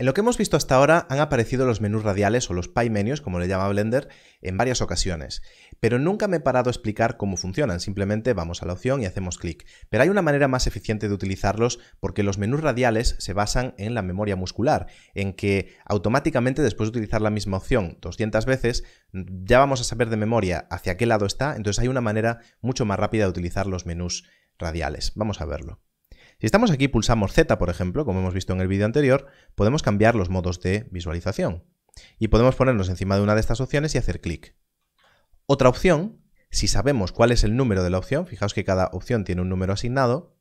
En lo que hemos visto hasta ahora han aparecido los menús radiales o los pie menus, como le llama Blender, en varias ocasiones, pero nunca me he parado a explicar cómo funcionan, simplemente vamos a la opción y hacemos clic. Pero hay una manera más eficiente de utilizarlos porque los menús radiales se basan en la memoria muscular, en que automáticamente después de utilizar la misma opción 200 veces, ya vamos a saber de memoria hacia qué lado está, entonces hay una manera mucho más rápida de utilizar los menús radiales. Vamos a verlo. Si estamos aquí y pulsamos Z, por ejemplo, como hemos visto en el vídeo anterior, podemos cambiar los modos de visualización. Y podemos ponernos encima de una de estas opciones y hacer clic. Otra opción, si sabemos cuál es el número de la opción, fijaos que cada opción tiene un número asignado,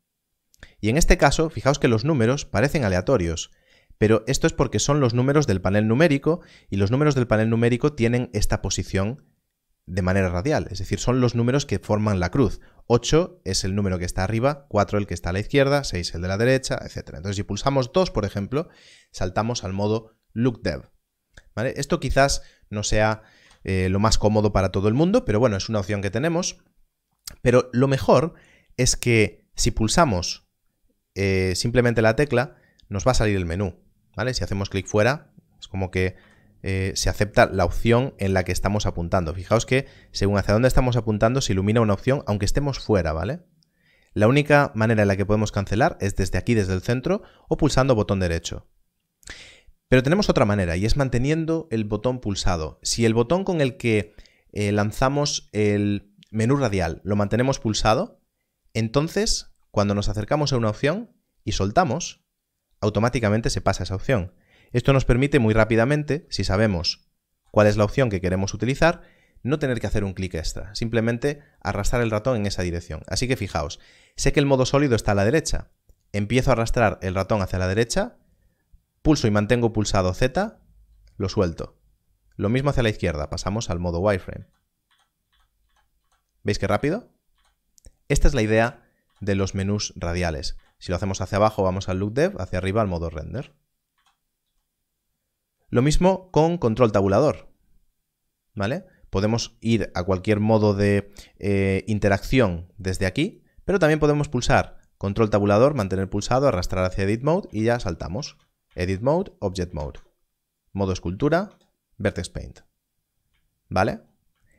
y en este caso, fijaos que los números parecen aleatorios, pero esto es porque son los números del panel numérico y los números del panel numérico tienen esta posición de manera radial, es decir, son los números que forman la cruz. 8 es el número que está arriba, 4 el que está a la izquierda, 6 el de la derecha, etc. Entonces, si pulsamos 2, por ejemplo, saltamos al modo lookdev. Esto quizás no sea eh, lo más cómodo para todo el mundo, pero bueno, es una opción que tenemos. Pero lo mejor es que si pulsamos eh, simplemente la tecla, nos va a salir el menú. ¿vale? Si hacemos clic fuera, es como que eh, se acepta la opción en la que estamos apuntando. Fijaos que según hacia dónde estamos apuntando se ilumina una opción aunque estemos fuera, ¿vale? La única manera en la que podemos cancelar es desde aquí, desde el centro, o pulsando botón derecho. Pero tenemos otra manera y es manteniendo el botón pulsado. Si el botón con el que eh, lanzamos el menú radial lo mantenemos pulsado, entonces cuando nos acercamos a una opción y soltamos, automáticamente se pasa esa opción. Esto nos permite muy rápidamente, si sabemos cuál es la opción que queremos utilizar, no tener que hacer un clic extra, simplemente arrastrar el ratón en esa dirección. Así que fijaos, sé que el modo sólido está a la derecha, empiezo a arrastrar el ratón hacia la derecha, pulso y mantengo pulsado Z, lo suelto. Lo mismo hacia la izquierda, pasamos al modo wireframe. ¿Veis qué rápido? Esta es la idea de los menús radiales. Si lo hacemos hacia abajo vamos al look dev, hacia arriba al modo render. Lo mismo con control tabulador. ¿Vale? Podemos ir a cualquier modo de eh, interacción desde aquí, pero también podemos pulsar control tabulador, mantener pulsado, arrastrar hacia Edit Mode y ya saltamos. Edit Mode, Object Mode. Modo escultura, Vertex Paint. ¿Vale?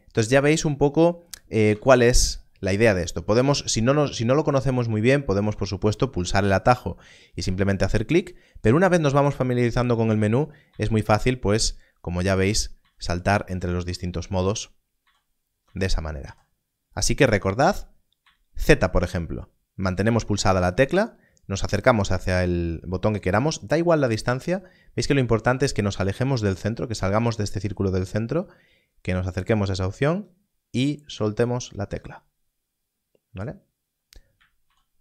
Entonces ya veis un poco eh, cuál es la idea de esto. Podemos, si no, si no lo conocemos muy bien, podemos por supuesto pulsar el atajo y simplemente hacer clic, pero una vez nos vamos familiarizando con el menú, es muy fácil, pues, como ya veis, saltar entre los distintos modos de esa manera. Así que recordad, Z por ejemplo, mantenemos pulsada la tecla, nos acercamos hacia el botón que queramos, da igual la distancia, veis que lo importante es que nos alejemos del centro, que salgamos de este círculo del centro, que nos acerquemos a esa opción y soltemos la tecla. ¿vale?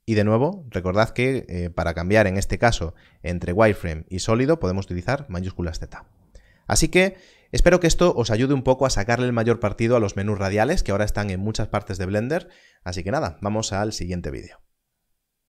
Y de nuevo, recordad que eh, para cambiar en este caso entre wireframe y sólido podemos utilizar mayúsculas Z. Así que espero que esto os ayude un poco a sacarle el mayor partido a los menús radiales que ahora están en muchas partes de Blender. Así que nada, vamos al siguiente vídeo.